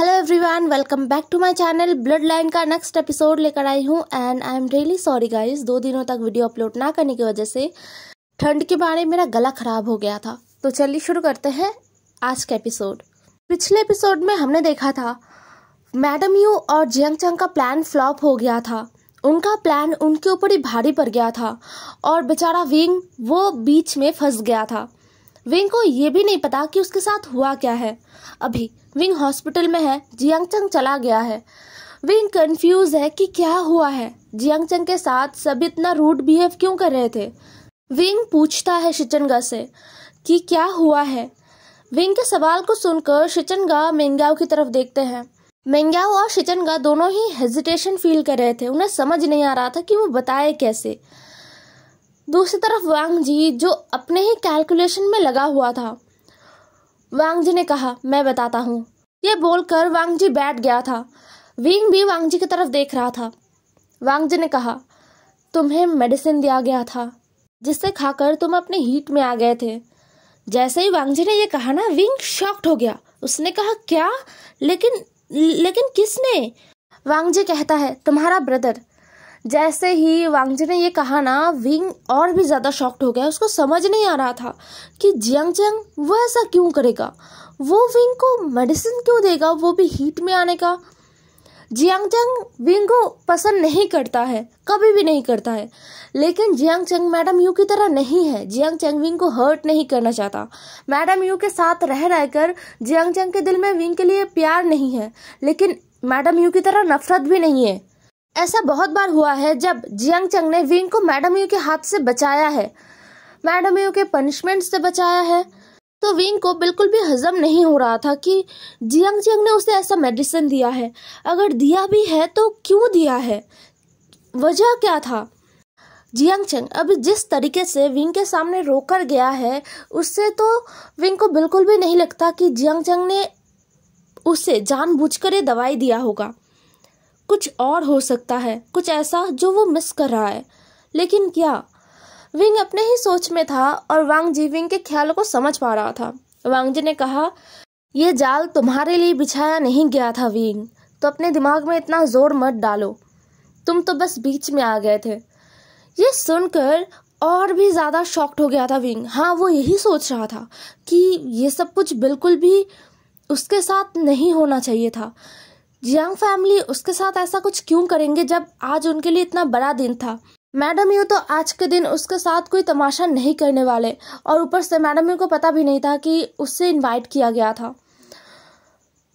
hello everyone welcome back to my channel bloodline का next episode लेकर आई हूँ and I am really sorry guys दो दिनों तक वीडियो अपलोड ना करने की वजह से ठंड के बारे मेरा गला खराब हो गया था तो चलिए शुरू करते हैं आज का एपिसोड पिछले एपिसोड में हमने देखा था मैडम यू और जियंग चंग का प्लान फ्लॉप हो गया था उनका प्लान उनके ऊपर ही भारी पड़ गया था और बेचारा विंग वो बीच में फंस गया था विंग को ये भी नहीं पता कि उसके साथ हुआ क्या है अभी विंग हॉस्पिटल में है जियांगचंग चला गया है विंग कंफ्यूज है कि क्या हुआ है जियांगचंग के साथ सब इतना रूड बिहेव क्यों कर रहे थे विंग पूछता है शिचनगा से कि क्या हुआ है विंग के सवाल को सुनकर शिचनगा मेंगाव की तरफ देखते हैं मेंगाव और शिचनगा दोनों ही हेजिटेशन फील कर रहे थे उन्हें समझ नहीं आ रहा था कि वो बताए कैसे दूसरी तरफ वांग जी जो अपने ही कैलकुलेशन में लगा हुआ था वांगजी ने कहा मैं बताता हूँ ये बोलकर वांगजी बैठ गया था विंग भी वांगजी की तरफ देख रहा था वांगजी ने कहा तुम्हें मेडिसिन दिया गया था जिससे खाकर तुम अपने हीट में आ गए थे जैसे ही वांगजी ने यह कहा ना विंग शॉक्ड हो गया उसने कहा क्या लेकिन लेकिन किसने वांगजी कहता है तुम्हारा ब्रदर जैसे ही वांगजे ने ये कहा ना विंग और भी ज़्यादा शॉक्ड हो गया उसको समझ नहीं आ रहा था कि जियांग जियांग वो ऐसा क्यों करेगा वो विंग को मेडिसिन क्यों देगा वो भी हीट में आने का जियांग चंग विंग को पसंद नहीं करता है कभी भी नहीं करता है लेकिन जियांग चंग मैडम यू की तरह नहीं है जियांग चंग विंग को हर्ट नहीं करना चाहता मैडम यू के साथ रह रहकर जियांग चंग के दिल में विंग के लिए प्यार नहीं है लेकिन मैडम यू की तरह नफरत भी नहीं है ऐसा बहुत बार हुआ है जब जियांग चंग ने विंग को मैडम यू के हाथ से बचाया है मैडम यू के पनिशमेंट से बचाया है तो विंग को बिल्कुल भी हजम नहीं हो रहा था कि जियांग चंग ने उसे ऐसा मेडिसिन दिया है अगर दिया भी है तो क्यों दिया है वजह क्या था जियांग चंग अभी जिस तरीके से विंग के सामने रोकर गया है उससे तो विंग को बिल्कुल भी नहीं लगता कि जियांग चंग ने उसे जानबूझकर ये दवाई दिया होगा कुछ और हो सकता है कुछ ऐसा जो वो मिस कर रहा है लेकिन क्या विंग अपने ही सोच में था और वांग जी विंग के ख्याल को समझ पा रहा था वांग जी ने कहा ये जाल तुम्हारे लिए बिछाया नहीं गया था विंग तो अपने दिमाग में इतना जोर मत डालो तुम तो बस बीच में आ गए थे ये सुनकर और भी ज़्यादा शॉक्ड हो गया था विंग हाँ वो यही सोच रहा था कि ये सब कुछ बिल्कुल भी उसके साथ नहीं होना चाहिए था जियांग फैमिली उसके साथ ऐसा कुछ क्यों करेंगे जब आज उनके लिए इतना बड़ा दिन था मैडम यू तो आज के दिन उसके साथ कोई तमाशा नहीं करने वाले और ऊपर से मैडम यू को पता भी नहीं था कि उससे इनवाइट किया गया था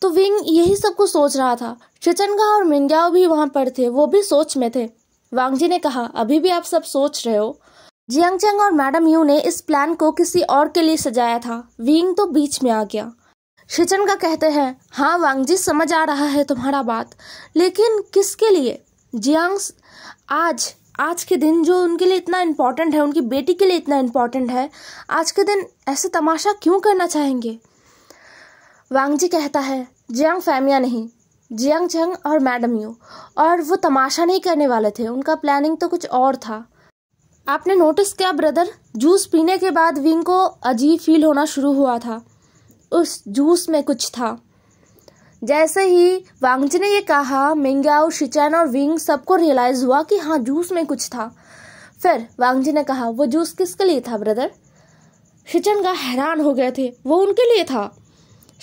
तो विंग यही सब कुछ सोच रहा था चिचनगा और मिनगाओ भी वहाँ पर थे वो भी सोच में थे वांगजी ने कहा अभी भी आप सब सोच रहे हो जियांग चंग और मैडम यू ने इस प्लान को किसी और के लिए सजाया था विंग तो बीच में आ गया शिचन का कहते हैं हाँ वांगजी समझ आ रहा है तुम्हारा बात लेकिन किसके लिए जियांग आज आज के दिन जो उनके लिए इतना इम्पॉर्टेंट है उनकी बेटी के लिए इतना इम्पॉर्टेंट है आज के दिन ऐसे तमाशा क्यों करना चाहेंगे वांगजी कहता है जियांग फैमिया नहीं जियांग जंग और मैडम यू और वो तमाशा नहीं करने वाले थे उनका प्लानिंग तो कुछ और था आपने नोटिस किया ब्रदर जूस पीने के बाद विंग को अजीब फील होना शुरू हुआ था उस जूस में कुछ था जैसे ही वांगजी ने ये कहा मिंगाओ शिचैन और विंग सबको रियलाइज हुआ कि हाँ जूस में कुछ था फिर वांगजी ने कहा वो जूस किसके लिए था ब्रदर शिचनगा हैरान हो गए थे वो उनके लिए था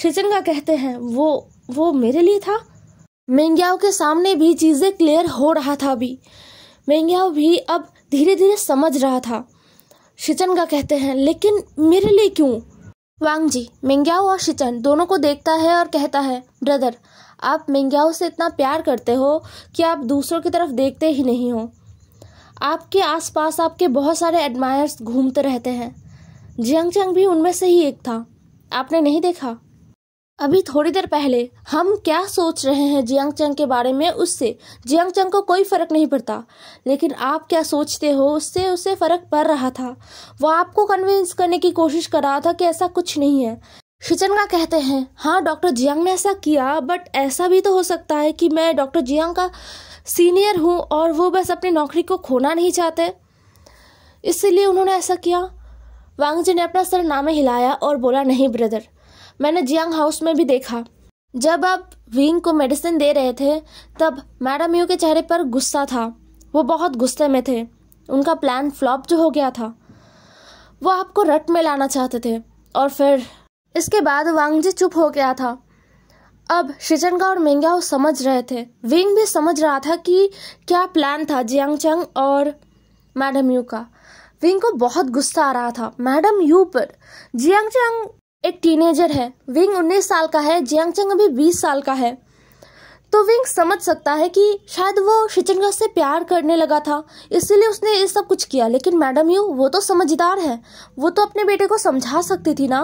शिचनगा कहते हैं वो वो मेरे लिए था मेंग्याओ के सामने भी चीज़ें क्लियर हो रहा था अभी मेंग्याओ भी अब धीरे धीरे समझ रहा था शिचनगा कहते हैं लेकिन मेरे लिए क्यों वांग जी मिंग्याओ और शिचन दोनों को देखता है और कहता है ब्रदर आप मिंग्याओ से इतना प्यार करते हो कि आप दूसरों की तरफ देखते ही नहीं हो आपके आसपास आपके बहुत सारे एडमायर्स घूमते रहते हैं जियांग चंग भी उनमें से ही एक था आपने नहीं देखा अभी थोड़ी देर पहले हम क्या सोच रहे हैं जियांग चंग के बारे में उससे जियांग चंग को कोई फ़र्क नहीं पड़ता लेकिन आप क्या सोचते हो उससे उसे फ़र्क पड़ रहा था वो आपको कन्विंस करने की कोशिश कर रहा था कि ऐसा कुछ नहीं है शिचनगा कहते हैं हाँ डॉक्टर जियांग ने ऐसा किया बट ऐसा भी तो हो सकता है कि मैं डॉक्टर जियांग का सीनियर हूँ और वो बस अपनी नौकरी को खोना नहीं चाहते इसलिए उन्होंने ऐसा किया वांगजी ने अपना सर नामे हिलाया और बोला नहीं ब्रदर मैंने जियांग हाउस में भी देखा जब आप विंग को मेडिसिन दे रहे थे तब मैडम यू के चेहरे पर गुस्सा था वो बहुत गुस्से में थे उनका प्लान फ्लॉप जो हो गया था वो आपको रट में लाना चाहते थे और फिर इसके बाद वांगजी चुप हो गया था अब शिचनगा और मेहंगा समझ रहे थे विंग भी समझ रहा था कि क्या प्लान था जियांग चंग और मैडम यू का विंग को बहुत गुस्सा आ रहा था मैडम यू पर जियांग चंग एक टीनेजर है विंग उन्नीस साल का है जियांगचंग अभी बीस साल का है तो विंग समझ सकता है कि शायद वो शिचनगा से प्यार करने लगा था इसीलिए उसने ये इस सब कुछ किया लेकिन मैडम यू वो तो समझदार है वो तो अपने बेटे को समझा सकती थी ना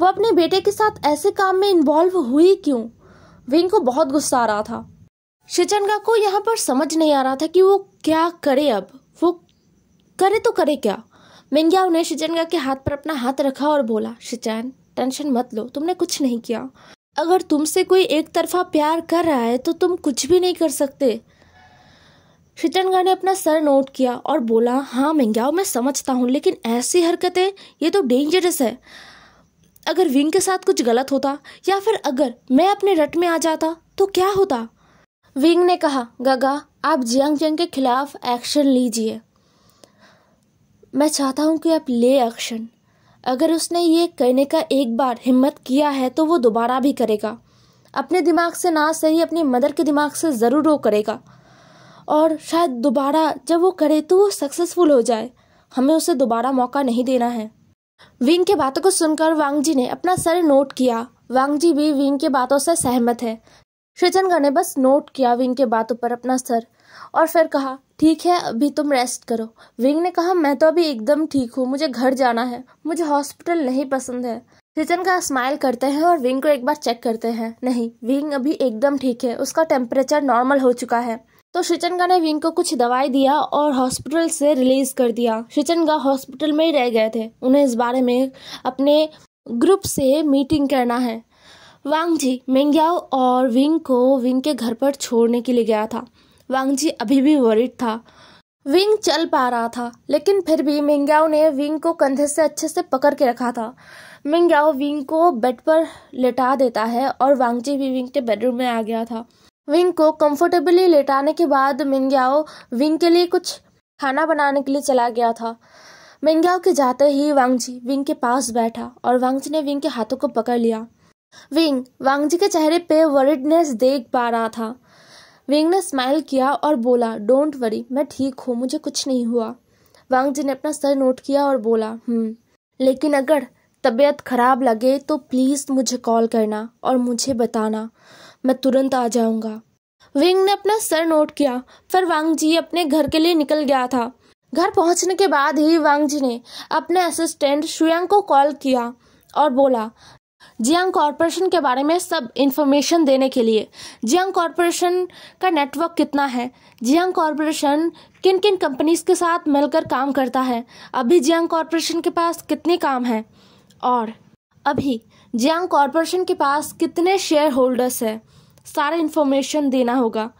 वो अपने बेटे के साथ ऐसे काम में इन्वॉल्व हुई क्यों विंग को बहुत गुस्सा आ रहा था शिचनगा को यहाँ पर समझ नहीं आ रहा था कि वो क्या करे अब वो करे तो करे क्या मिंग्याव ने शिजनगा के हाथ पर अपना हाथ रखा और बोला शिचैन टेंशन मत लो तुमने कुछ नहीं किया अगर तुमसे कोई एक तरफा प्यार कर रहा है तो तुम कुछ भी नहीं कर सकते शिचनगा ने अपना सर नोट किया और बोला हाँ मिंग्याओ मैं समझता हूँ लेकिन ऐसी हरकतें ये तो डेंजरस है अगर विंग के साथ कुछ गलत होता या फिर अगर मैं अपने रट में आ जाता तो क्या होता विंग ने कहा गगा आप जियांग जंग के खिलाफ एक्शन लीजिए मैं चाहता हूँ कि आप ले एक्शन अगर उसने ये करने का एक बार हिम्मत किया है तो वो दोबारा भी करेगा अपने दिमाग से ना सही अपनी मदर के दिमाग से ज़रूर वो करेगा और शायद दोबारा जब वो करे तो वो सक्सेसफुल हो जाए हमें उसे दोबारा मौका नहीं देना है विंग के बातों को सुनकर जी ने अपना सर नोट किया वांगजी भी विंग के बातों से सहमत है श्रीचंद ने बस नोट किया विंग के बातों पर अपना सर और फिर कहा ठीक है अभी तुम रेस्ट करो विंग ने कहा मैं तो अभी एकदम ठीक हूँ मुझे घर जाना है मुझे हॉस्पिटल नहीं पसंद है रिचन का स्माइल करते हैं और विंग को एक बार चेक करते हैं नहीं विंग अभी एकदम ठीक है उसका टेम्परेचर नॉर्मल हो चुका है तो श्रीचंगा ने विंग को कुछ दवाई दिया और हॉस्पिटल से रिलीज कर दिया श्रीचंगा हॉस्पिटल में ही रह गए थे उन्हें इस बारे में अपने ग्रुप से मीटिंग करना है वांग जी मेंग्याओ और विंग को विंग के घर पर छोड़ने के लिए गया था वांगजी अभी भी वरिड था विंग चल पा रहा था लेकिन फिर भी मिंग्याओ ने विंग को कंधे से अच्छे से पकड़ के रखा था मिंग्याओ विंग को बेड पर लेटा देता है और वांगजी भी विंग के बेडरूम में आ गया था विंग को कंफर्टेबली लेटाने के बाद मिंग्याओ विंग के लिए कुछ खाना बनाने के लिए चला गया था मिंग्याओ के जाते ही वांगजी विंग के पास बैठा और वांगजी ने विंग के हाथों को पकड़ लिया विंग वांगजी के चेहरे पे वरिडनेस देख पा रहा था विंग ने स्माइल किया और बोला डोंट वरी मैं ठीक हूँ मुझे कुछ नहीं हुआ वांग जी ने अपना सर नोट किया और बोला हम्म लेकिन अगर तबीयत खराब लगे तो प्लीज मुझे कॉल करना और मुझे बताना मैं तुरंत आ जाऊंगा विंग ने अपना सर नोट किया फिर वांग जी अपने घर के लिए निकल गया था घर पहुंचने के बाद ही वांग जी ने अपने असिस्टेंट शुयांग को कॉल किया और बोला जियांग कॉरपोरेशन के बारे में सब इन्फॉर्मेशन देने के लिए जियांग कॉरपोरेशन का नेटवर्क कितना है जियांग कॉरपोरेशन किन किन कंपनीज़ के साथ मिलकर काम करता है अभी जियांग कॉरपोरेशन के पास कितने काम हैं और अभी जियांग कॉरपोरेशन के पास कितने शेयर होल्डर्स हैं सारा इन्फॉर्मेशन देना होगा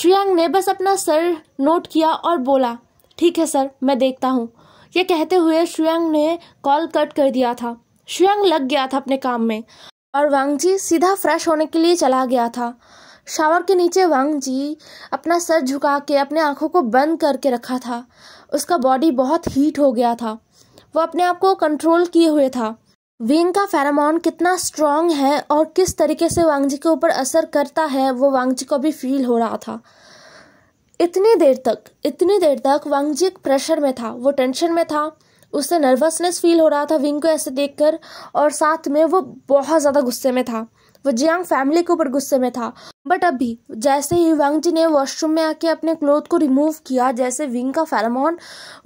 श्रियांग ने बस अपना सर नोट किया और बोला ठीक है सर मैं देखता हूँ ये कहते हुए श्रियांग ने कॉल कट कर दिया था शुयंग लग गया था अपने काम में और वांगजी सीधा फ्रेश होने के लिए चला गया था शावर के नीचे वांग जी अपना सर झुका के अपने आंखों को बंद करके रखा था उसका बॉडी बहुत हीट हो गया था वो अपने आप को कंट्रोल किए हुए था विंग का फेरामोन कितना स्ट्रांग है और किस तरीके से वांगजी के ऊपर असर करता है वो वांगजी को भी फील हो रहा था इतनी देर तक इतनी देर तक वांगजी एक प्रेशर में था वो टेंशन में था उससे नर्वसनेस फील हो रहा था विंग को ऐसे देखकर और साथ में वो बहुत ज़्यादा गुस्से में था वो जियांग फैमिली के ऊपर गुस्से में था बट अभी जैसे ही वांग जी ने वॉशरूम में आके अपने क्लोथ को रिमूव किया जैसे विंग का फेरामोन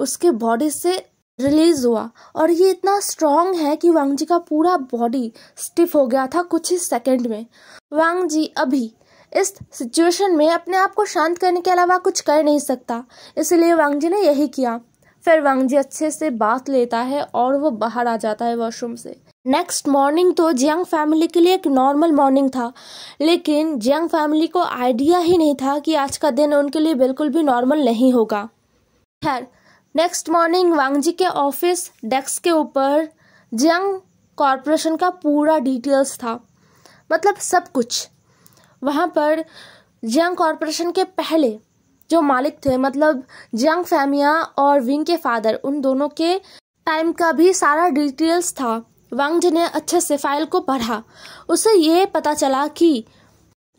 उसके बॉडी से रिलीज हुआ और ये इतना स्ट्रांग है कि वांग जी का पूरा बॉडी स्टिफ हो गया था कुछ ही सेकंड में वांग जी अभी इस सिचुएशन में अपने आप को शांत करने के अलावा कुछ कर नहीं सकता इसलिए वांग जी ने यही किया फिर वांगजी अच्छे से बात लेता है और वो बाहर आ जाता है वॉशरूम से नेक्स्ट मॉर्निंग तो जियांग फैमिली के लिए एक नॉर्मल मॉर्निंग था लेकिन जियांग फैमिली को आइडिया ही नहीं था कि आज का दिन उनके लिए बिल्कुल भी नॉर्मल नहीं होगा खैर नेक्स्ट मॉर्निंग वांगजी के ऑफिस डेस्क के ऊपर जियांग कॉरपोरेशन का पूरा डिटेल्स था मतलब सब कुछ वहाँ पर जियांग कॉरपोरेशन के पहले जो मालिक थे मतलब जंग फैमिया और विंग के फादर उन दोनों के टाइम का भी सारा डिटेल्स था वांगज ने अच्छे से फाइल को पढ़ा उसे यह पता चला कि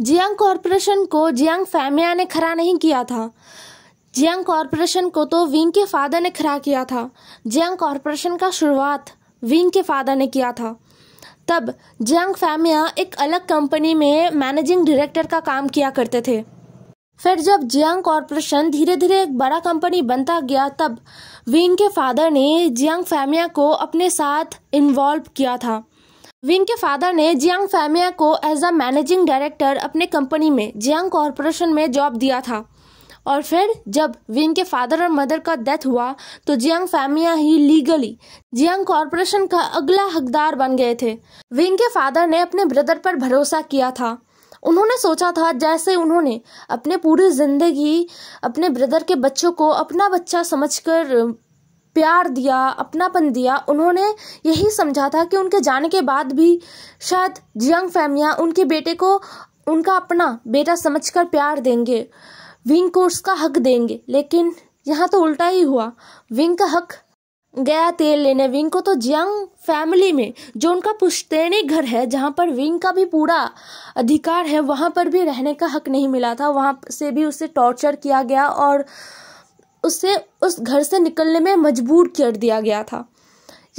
जियांग कॉरपोरेशन को जियांग फैमिया ने खड़ा नहीं किया था जियांग कॉरपोरेशन को तो विंग के फादर ने खड़ा किया था जियांग कॉरपोरेशन का शुरुआत विंग के फादर ने किया था तब जियांग फैमिया एक अलग कंपनी में मैनेजिंग डायरेक्टर का काम किया करते थे फिर जब जियांग कॉरपोरेशन धीरे धीरे एक बड़ा कंपनी बनता गया तब विंग के फादर ने जियांग फैमिया को अपने साथ इन्वॉल्व किया था विंग के फादर ने जियांग फैमिया को एज अ मैनेजिंग डायरेक्टर अपने कंपनी में जियांग कॉरपोरेशन में जॉब दिया था और फिर जब विन के फादर और मदर का डेथ हुआ तो जियांग फैमिया ही लीगली जियांग कॉरपोरेशन का अगला हकदार बन गए थे विंग के फादर ने अपने ब्रदर पर भरोसा किया था उन्होंने सोचा था जैसे उन्होंने अपने पूरी ज़िंदगी अपने ब्रदर के बच्चों को अपना बच्चा समझकर प्यार दिया अपनापन दिया उन्होंने यही समझा था कि उनके जाने के बाद भी शायद जियांग फैमिया उनके बेटे को उनका अपना बेटा समझकर प्यार देंगे विंग को उसका हक देंगे लेकिन यहाँ तो उल्टा ही हुआ विंग का हक गया तेल लेने विंग को तो जियांग फैमिली में जो उनका पुश्तैनी घर है जहाँ पर विंग का भी पूरा अधिकार है वहाँ पर भी रहने का हक नहीं मिला था वहाँ से भी उसे टॉर्चर किया गया और उसे उस घर से निकलने में मजबूर कर दिया गया था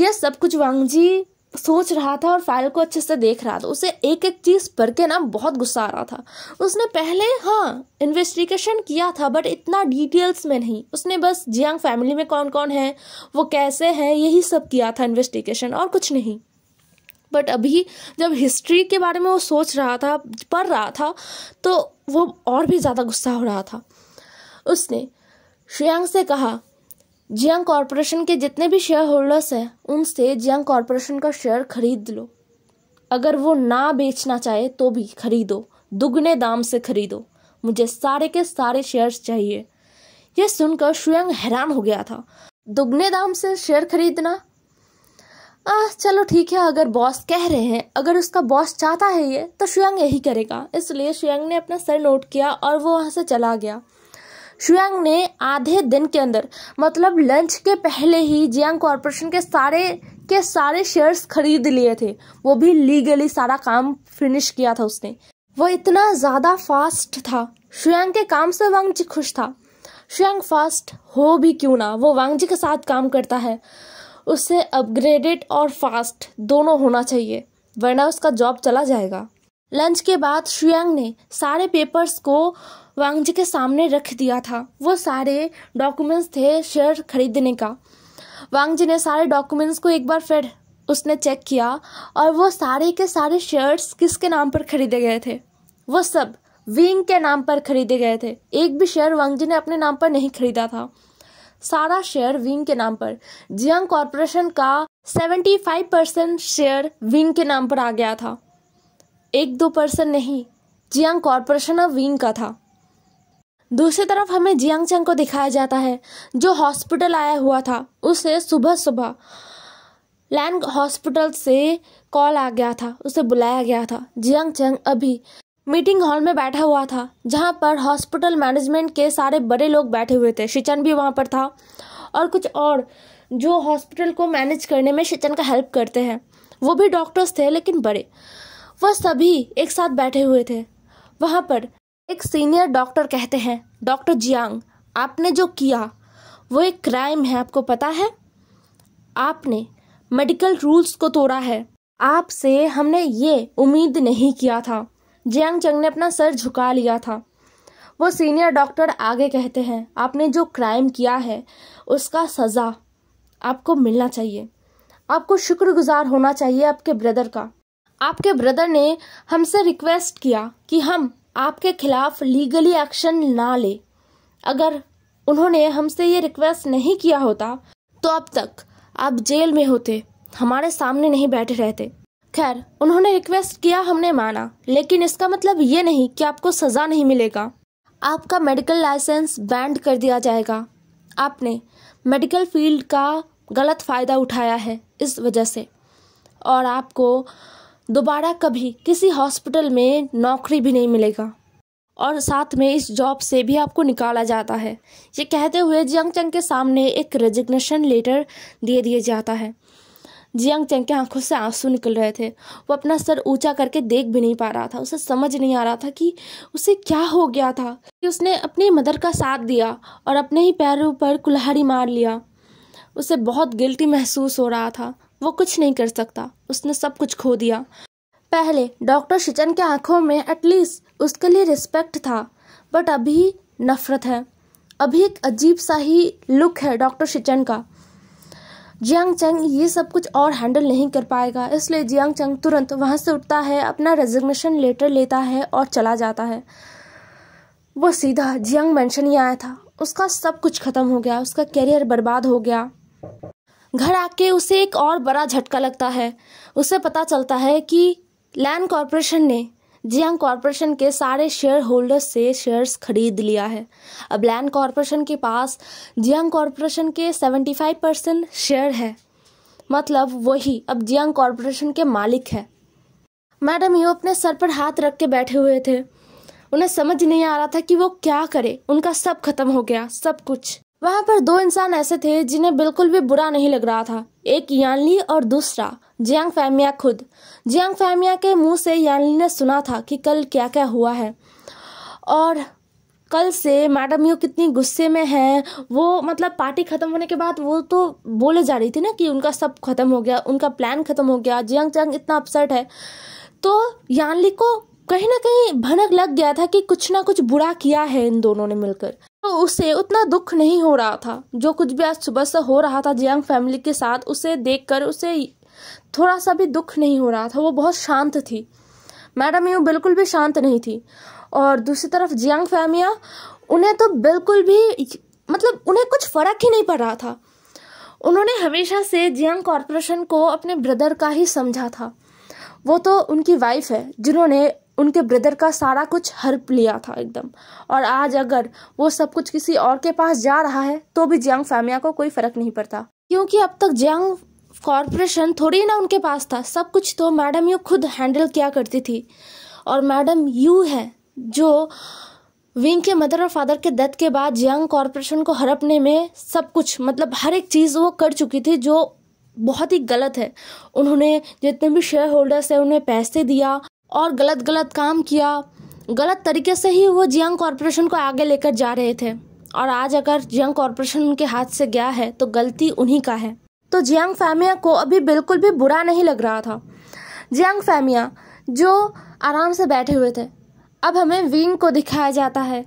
यह सब कुछ वांगजी सोच रहा था और फाइल को अच्छे से देख रहा था उसे एक एक चीज़ पढ़ के ना बहुत गुस्सा आ रहा था उसने पहले हाँ इन्वेस्टिगेशन किया था बट इतना डिटेल्स में नहीं उसने बस जियांग फैमिली में कौन कौन है वो कैसे हैं यही सब किया था इन्वेस्टिगेशन और कुछ नहीं बट अभी जब हिस्ट्री के बारे में वो सोच रहा था पढ़ रहा था तो वो और भी ज़्यादा गुस्सा हो रहा था उसने श्रेयांग से कहा जियांग कॉरपोरेशन के जितने भी शेयर होल्डर्स हैं उनसे जियांग कॉरपोरेशन का शेयर खरीद लो अगर वो ना बेचना चाहे तो भी खरीदो दुगने दाम से खरीदो मुझे सारे के सारे शेयर्स चाहिए यह सुनकर शुयंग हैरान हो गया था दुगने दाम से शेयर खरीदना आ, चलो ठीक है अगर बॉस कह रहे हैं अगर उसका बॉस चाहता है ये तो शुयंग यही करेगा इसलिए शुयंग ने अपना सर नोट किया और वो वहाँ से चला गया शुयांग ने आधे दिन के अंदर मतलब लंच के पहले ही जियांग कॉरपोरेशन के सारे के सारे शेयर्स खरीद लिए थे वो भी लीगली सारा काम फिनिश किया था उसने वो इतना ज़्यादा फास्ट था शुयांग के काम से वांग जी खुश था शुयांग फास्ट हो भी क्यों ना वो वांग जी के साथ काम करता है उससे अपग्रेडेड और फास्ट दोनों होना चाहिए वरना उसका जॉब चला जाएगा लंच के बाद शुयांग ने सारे पेपर्स को वांगजी के सामने रख दिया था वो सारे डॉक्यूमेंट्स थे शेयर खरीदने का वांगजी ने सारे डॉक्यूमेंट्स को एक बार फिर उसने चेक किया और वो सारे के सारे शेयर्स किसके नाम पर खरीदे गए थे वो सब विंग के नाम पर खरीदे गए थे एक भी शेयर वांगजी ने अपने नाम पर नहीं खरीदा था सारा शेयर विंग के नाम पर जियांग कॉरपोरेशन का seventy five percent share Wing के नाम पर आ गया था एक दो पर्सन नहीं जियांग कॉरपोरेशन ऑफ विंग का था दूसरी तरफ हमें जियांग चंग को दिखाया जाता है जो हॉस्पिटल आया हुआ था उसे सुबह सुबह लैंड हॉस्पिटल से कॉल आ गया था उसे बुलाया गया था जियांग चंग अभी मीटिंग हॉल में बैठा हुआ था जहाँ पर हॉस्पिटल मैनेजमेंट के सारे बड़े लोग बैठे हुए थे शिचन भी वहाँ पर था और कुछ और जो हॉस्पिटल को मैनेज करने में शिचन का हेल्प करते हैं वो भी डॉक्टर्स थे लेकिन बड़े वह सभी एक साथ बैठे हुए थे वहाँ पर एक सीनियर डॉक्टर कहते हैं डॉक्टर जियांग आपने जो किया वो एक क्राइम है आपको पता है आपने मेडिकल रूल्स को तोड़ा है आपसे हमने ये उम्मीद नहीं किया था जियांग चंग ने अपना सर झुका लिया था वो सीनियर डॉक्टर आगे कहते हैं आपने जो क्राइम किया है उसका सज़ा आपको मिलना चाहिए आपको शुक्रगुजार होना चाहिए आपके ब्रदर का आपके ब्रदर ने हमसे रिक्वेस्ट किया कि हम आपके खिलाफ लीगली एक्शन ना ले अगर उन्होंने हमसे ये रिक्वेस्ट नहीं किया होता तो अब तक आप जेल में होते हमारे सामने नहीं बैठे रहते खैर उन्होंने रिक्वेस्ट किया हमने माना लेकिन इसका मतलब ये नहीं कि आपको सज़ा नहीं मिलेगा आपका मेडिकल लाइसेंस बैंड कर दिया जाएगा आपने मेडिकल फील्ड का गलत फ़ायदा उठाया है इस वजह से और आपको दोबारा कभी किसी हॉस्पिटल में नौकरी भी नहीं मिलेगा और साथ में इस जॉब से भी आपको निकाला जाता है ये कहते हुए जियांग चंग के सामने एक रेजिग्नेशन लेटर दे दिया जाता है जियांग चंग के आंखों से आंसू निकल रहे थे वो अपना सर ऊंचा करके देख भी नहीं पा रहा था उसे समझ नहीं आ रहा था कि उसे क्या हो गया था कि उसने अपनी मदर का साथ दिया और अपने ही पैरों पर कुल्हाड़ी मार लिया उसे बहुत गिल्टी महसूस हो रहा था वो कुछ नहीं कर सकता उसने सब कुछ खो दिया पहले डॉक्टर शिचन के आंखों में एटलीस्ट उसके लिए रिस्पेक्ट था बट अभी नफरत है अभी एक अजीब सा ही लुक है डॉक्टर शिचन का जियांग चंग ये सब कुछ और हैंडल नहीं कर पाएगा इसलिए जियांग चंग तुरंत वहाँ से उठता है अपना रेजिग्नेशन लेटर लेता है और चला जाता है वो सीधा जियांग मैंशन ही आया था उसका सब कुछ ख़त्म हो गया उसका कैरियर बर्बाद हो गया घर आके उसे एक और बड़ा झटका लगता है उसे पता चलता है कि लैन कॉरपोरेशन ने जियांग कॉरपोरेशन के सारे शेयर होल्डर्स से शेयर्स खरीद लिया है अब लैन कॉरपोरेशन के पास जियांग कॉरपोरेशन के 75 परसेंट शेयर है मतलब वही अब जियांग कॉरपोरेशन के मालिक है मैडम यू अपने सर पर हाथ रख के बैठे हुए थे उन्हें समझ नहीं आ रहा था कि वो क्या करे उनका सब खत्म हो गया सब कुछ वहाँ पर दो इंसान ऐसे थे जिन्हें बिल्कुल भी बुरा नहीं लग रहा था एक यानली और दूसरा जियांग फैमिया खुद जियांग फैमिया के मुंह से यानली ने सुना था कि कल क्या क्या हुआ है और कल से मैडम यू कितनी गुस्से में हैं वो मतलब पार्टी ख़त्म होने के बाद वो तो बोले जा रही थी ना कि उनका सब खत्म हो गया उनका प्लान ख़त्म हो गया जियांग चंग इतना अपसेट है तो यानली को कहीं ना कहीं भनक लग गया था कि कुछ ना कुछ बुरा किया है इन दोनों ने मिलकर तो उसे उतना दुख नहीं हो रहा था जो कुछ भी आज सुबह से हो रहा था जियांग फैमिली के साथ उसे देखकर उसे थोड़ा सा भी दुख नहीं हो रहा था वो बहुत शांत थी मैडम यू बिल्कुल भी शांत नहीं थी और दूसरी तरफ जियांग फैमिया उन्हें तो बिल्कुल भी मतलब उन्हें कुछ फ़र्क ही नहीं पड़ रहा था उन्होंने हमेशा से जियांग कॉरपोरेशन को अपने ब्रदर का ही समझा था वो तो उनकी वाइफ है जिन्होंने उनके ब्रदर का सारा कुछ हड़प लिया था एकदम और आज अगर वो सब कुछ किसी और के पास जा रहा है तो भी जियांग फैमिया को कोई फर्क नहीं पड़ता क्योंकि अब तक जियांग कॉरपोरेशन थोड़ी ना उनके पास था सब कुछ तो मैडम यू खुद हैंडल किया करती थी और मैडम यू है जो विंग के मदर और फादर के डेथ के बाद जियांग कॉरपोरेशन को हड़पने में सब कुछ मतलब हर एक चीज़ वो कर चुकी थी जो बहुत ही गलत है उन्होंने जितने भी शेयर होल्डर्स हैं उन्हें पैसे दिया और गलत गलत काम किया गलत तरीके से ही वो जियांग कॉरपोरेशन को आगे लेकर जा रहे थे और आज अगर जियांग कॉरपोरेशन उनके हाथ से गया है तो गलती उन्हीं का है तो जियांग फैमिया को अभी बिल्कुल भी बुरा नहीं लग रहा था जियांग फैमिया जो आराम से बैठे हुए थे अब हमें विंग को दिखाया जाता है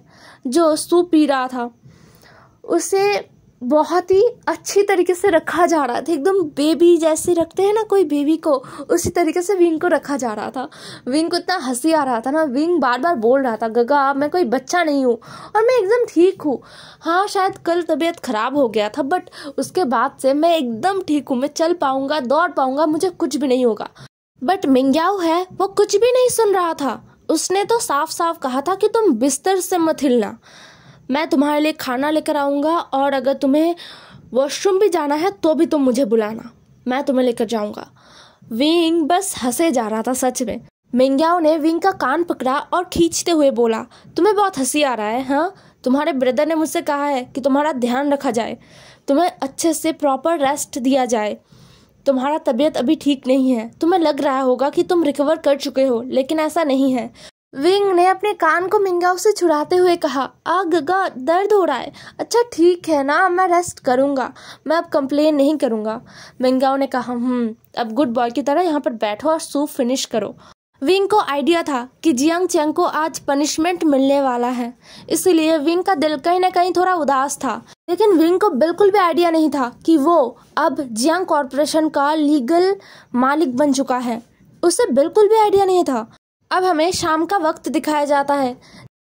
जो सूप पी रहा था उसे बहुत ही अच्छी तरीके से रखा जा रहा था एकदम बेबी जैसे रखते हैं ना कोई बेबी को उसी तरीके से विंग को रखा जा रहा था विंग को इतना हंसी आ रहा था ना विंग बार बार बोल रहा था गगा मैं कोई बच्चा नहीं हूँ और मैं एकदम ठीक हूँ हाँ शायद कल तबीयत ख़राब हो गया था बट उसके बाद से मैं एकदम ठीक हूँ मैं चल पाऊँगा दौड़ पाऊँगा मुझे कुछ भी नहीं होगा बट मिंग्याओ है वो कुछ भी नहीं सुन रहा था उसने तो साफ साफ कहा था कि तुम बिस्तर से मत हिलना मैं तुम्हारे लिए खाना लेकर आऊँगा और अगर तुम्हें वॉशरूम भी जाना है तो भी तुम मुझे बुलाना मैं तुम्हें लेकर जाऊँगा विंग बस हंसे जा रहा था सच में मिंग्याओ ने विंग का कान पकड़ा और खींचते हुए बोला तुम्हें बहुत हंसी आ रहा है हाँ तुम्हारे ब्रदर ने मुझसे कहा है कि तुम्हारा ध्यान रखा जाए तुम्हें अच्छे से प्रॉपर रेस्ट दिया जाए तुम्हारा तबीयत अभी ठीक नहीं है तुम्हें लग रहा होगा कि तुम रिकवर कर चुके हो लेकिन ऐसा नहीं है विंग ने अपने कान को मिंगाव से छुड़ाते हुए कहा आ गगा दर्द हो रहा है अच्छा ठीक है ना मैं रेस्ट करूंगा मैं अब कंप्लेन नहीं करूंगा मिंगाओ ने कहा हम्म अब गुड बॉय की तरह यहाँ पर बैठो और सूप फिनिश करो विंग को आइडिया था कि जियांग चैंग को आज पनिशमेंट मिलने वाला है इसलिए विंग का दिल कहीं ना कहीं थोड़ा उदास था लेकिन विंग को बिल्कुल भी आइडिया नहीं था कि वो अब जियांग कॉरपोरेशन का लीगल मालिक बन चुका है उसे बिल्कुल भी आइडिया नहीं था अब हमें शाम का वक्त दिखाया जाता है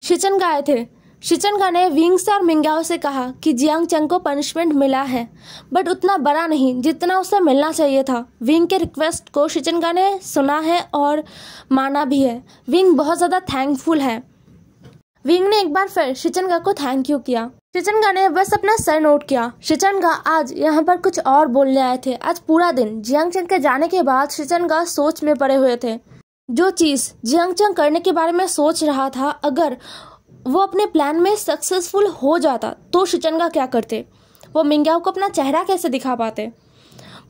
शिचनगा आए थे शिचनगा ने विंग्स और मिंगाओ से कहा कि जियांग चंग को पनिशमेंट मिला है बट उतना बड़ा नहीं जितना उसे मिलना चाहिए था विंग के रिक्वेस्ट को शिचनगा ने सुना है और माना भी है विंग बहुत ज़्यादा थैंकफुल है विंग ने एक बार फिर शिचनगा को थैंक यू किया शिचनगा ने बस अपना सर नोट किया शिचनगा आज यहाँ पर कुछ और बोलने आए थे आज पूरा दिन जियांग चंग के जाने के बाद शिचनगा सोच में पड़े हुए थे जो चीज़ जंग करने के बारे में सोच रहा था अगर वो अपने प्लान में सक्सेसफुल हो जाता तो शिचनगा क्या करते वो मिंग्याओ को अपना चेहरा कैसे दिखा पाते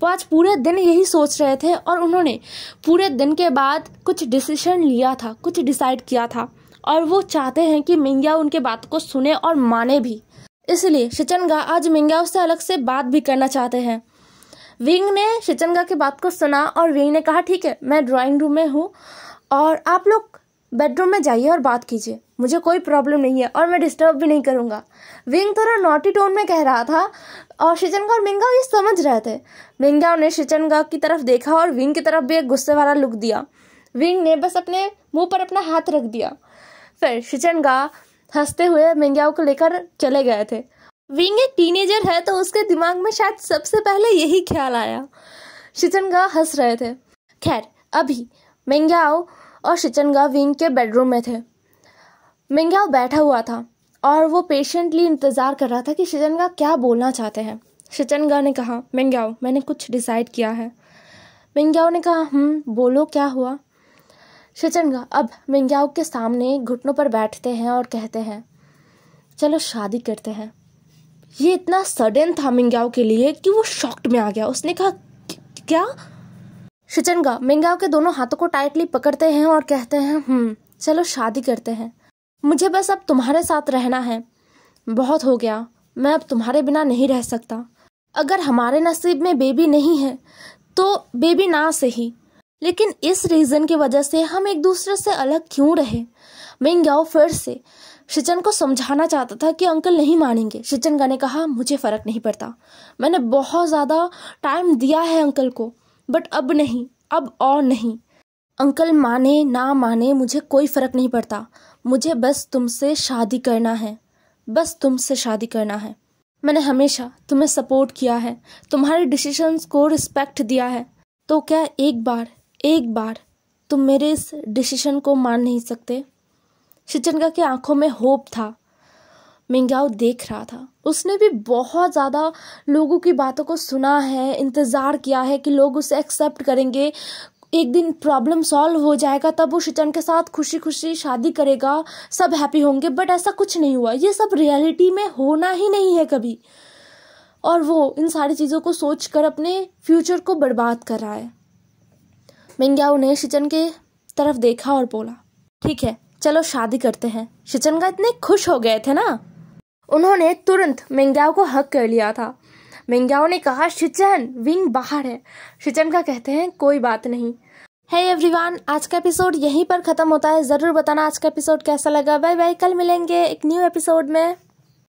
वो आज पूरे दिन यही सोच रहे थे और उन्होंने पूरे दिन के बाद कुछ डिसीशन लिया था कुछ डिसाइड किया था और वो चाहते हैं कि मिंग्याओ उनके बात को सुने और माने भी इसलिए शिचनगा आज मिंग्याओ से अलग से बात भी करना चाहते हैं विंग ने शिचनगा की बात को सुना और विंग ने कहा ठीक है मैं ड्राइंग रूम में हूँ और आप लोग बेडरूम में जाइए और बात कीजिए मुझे कोई प्रॉब्लम नहीं है और मैं डिस्टर्ब भी नहीं करूँगा विंग थोड़ा नोटी टोन में कह रहा था और शिचनगा और मिंगा ये समझ रहे थे मिंगा ने शिचनगा की तरफ देखा और विंग की तरफ भी एक गुस्से वाला लुक दिया विंग ने बस अपने मुंह पर अपना हाथ रख दिया फिर शिचनगा हंसते हुए मिंगाओ को लेकर चले गए थे विंग एक टीनेजर है तो उसके दिमाग में शायद सबसे पहले यही ख्याल आया शिचनगा हंस रहे थे खैर अभी मेंग्याओ और शिचनगा विंग के बेडरूम में थे मेंग्याओ बैठा हुआ था और वो पेशेंटली इंतज़ार कर रहा था कि शिचनगा क्या बोलना चाहते हैं शिचनगा ने कहा मेंग्याओ मैंने कुछ डिसाइड किया है मेंग्याओ ने कहा हम हम्म, बोलो क्या हुआ शिचनगा अब मेंग्याओ के सामने घुटनों पर बैठते हैं और कहते हैं चलो शादी करते हैं ये इतना सडन था मिंगाओ के लिए कि वो शॉक्ड में आ गया उसने कहा क्या शिचनगा मिंगाओ के दोनों हाथों को टाइटली पकड़ते हैं और कहते हैं हम्म चलो शादी करते हैं मुझे बस अब तुम्हारे साथ रहना है बहुत हो गया मैं अब तुम्हारे बिना नहीं रह सकता अगर हमारे नसीब में बेबी नहीं है तो बेबी ना से ही लेकिन इस रीज़न की वजह से हम एक दूसरे से अलग क्यों रहे मिंगाओ फिर से शिचन को समझाना चाहता था कि अंकल नहीं मानेंगे गा ने कहा मुझे फ़र्क नहीं पड़ता मैंने बहुत ज़्यादा टाइम दिया है अंकल को बट अब नहीं अब और नहीं अंकल माने ना माने मुझे कोई फ़र्क नहीं पड़ता मुझे बस तुमसे शादी करना है बस तुमसे शादी करना है मैंने हमेशा तुम्हें सपोर्ट किया है तुम्हारे डिसीशंस को रिस्पेक्ट दिया है तो क्या एक बार एक बार तुम मेरे इस डिसीशन को मान नहीं सकते शिचनगा की आंखों में होप था मिंगाओ देख रहा था उसने भी बहुत ज़्यादा लोगों की बातों को सुना है इंतज़ार किया है कि लोग उसे एक्सेप्ट करेंगे एक दिन प्रॉब्लम सॉल्व हो जाएगा तब वो शिचन के साथ खुशी खुशी शादी करेगा सब हैप्पी होंगे बट ऐसा कुछ नहीं हुआ ये सब रियलिटी में होना ही नहीं है कभी और वो इन सारी चीज़ों को सोच कर अपने फ्यूचर को बर्बाद कर रहा है मिंग्याओ ने शिचन के तरफ देखा और बोला ठीक है चलो शादी करते हैं शिचनगा इतने खुश हो गए थे ना उन्होंने तुरंत मिंग्याओ को हक कर लिया था मिंग्याओ ने कहा शिचन विंग बाहर है शिचन का कहते हैं कोई बात नहीं है hey एवरीवन आज का एपिसोड यहीं पर ख़त्म होता है ज़रूर बताना आज का एपिसोड कैसा लगा बाय बाय कल मिलेंगे एक न्यू एपिसोड में